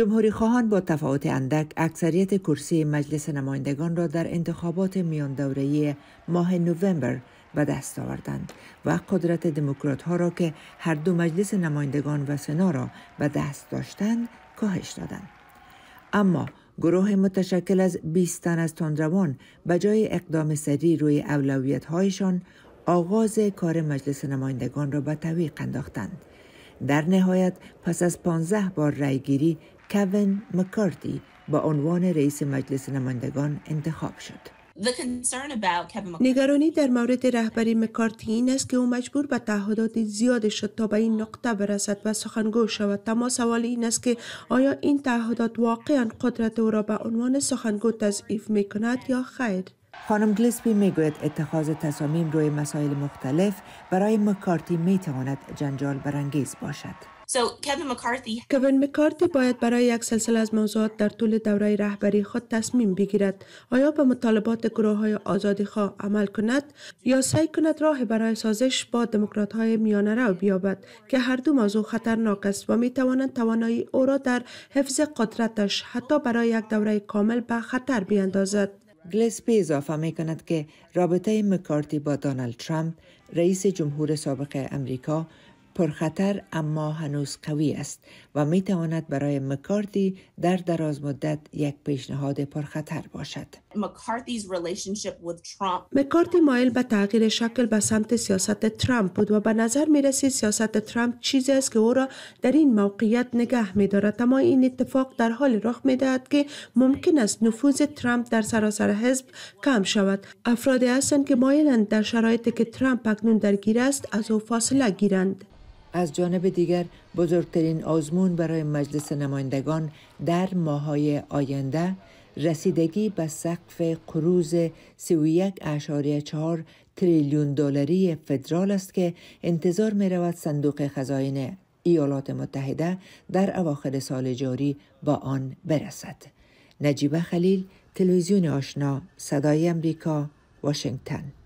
جمهوری خواهان با تفاوت اندک اکثریت کرسی مجلس نمایندگان را در انتخابات میان دوره‌ای ماه نوامبر به دست آوردند و قدرت دموکرات ها را که هر دو مجلس نمایندگان و سنا را به دست داشتند کاهش دادند اما گروه متشکل از 20 تن از تندروان به جای اقدام سری روی اولویت هایشان آغاز کار مجلس نمایندگان را به تعویق انداختند در نهایت پس از 15 بار رایگیری کوین مکارتی با عنوان رئیس مجلس نمایندگان انتخاب شد. نگرانی در مورد رهبری مکارتی این است که او مجبور به تعهدات زیادی شد تا به این نقطه برسد و سخنگو شود اما سوال این است که آیا این تعهدات واقعا قدرت او را به عنوان سخنگو تضعیف می کند یا خیر خانم گلسپی میگوید اتخاذ تصامیم روی مسائل مختلف برای مکارتی میتواند جنجال برانگیز باشد. کوین مکارتی باید برای یک سلسله از موضوعات در طول دوره رهبری خود تصمیم بگیرد آیا به مطالبات گروه های آزادی خواه عمل کند یا سعی کند راه برای سازش با دموکرات های میانه رو بیابد که هر دو موضوع خطرناک است و می توانند توانایی او را در حفظ قدرتش حتی برای یک دوره کامل به خطر بیاندازد گلسپی اضافه می کند که رابطه مکارتی با دانالد ترامپ رئیس جمهور سابق امریکا پرخطر اما هنوز قوی است و می تواند برای مکارتی در دراز مدت یک پیشنهاد پرخطر باشد. مکارتی مایل به تغییر شکل به سمت سیاست ترامپ بود و به نظر می رسید سیاست ترامپ چیزی است که او را در این موقعیت نگه می دارد اما این اتفاق در حال رخ می دهد که ممکن است نفوذ ترامپ در سراسر حزب کم شود افرادی هستند که مایلند در شرایطی که ترامپ اکنون درگیر است از او فاصله گیرند از جانب دیگر بزرگترین آزمون برای مجلس نمایندگان در ماهای آینده رسیدگی به سقف قروز 31.4 تریلیون دلاری فدرال است که انتظار می رود صندوق خزاین ایالات متحده در اواخر سال جاری با آن برسد. نجیبه خلیل تلویزیون آشنا صدای امریکا واشنگتن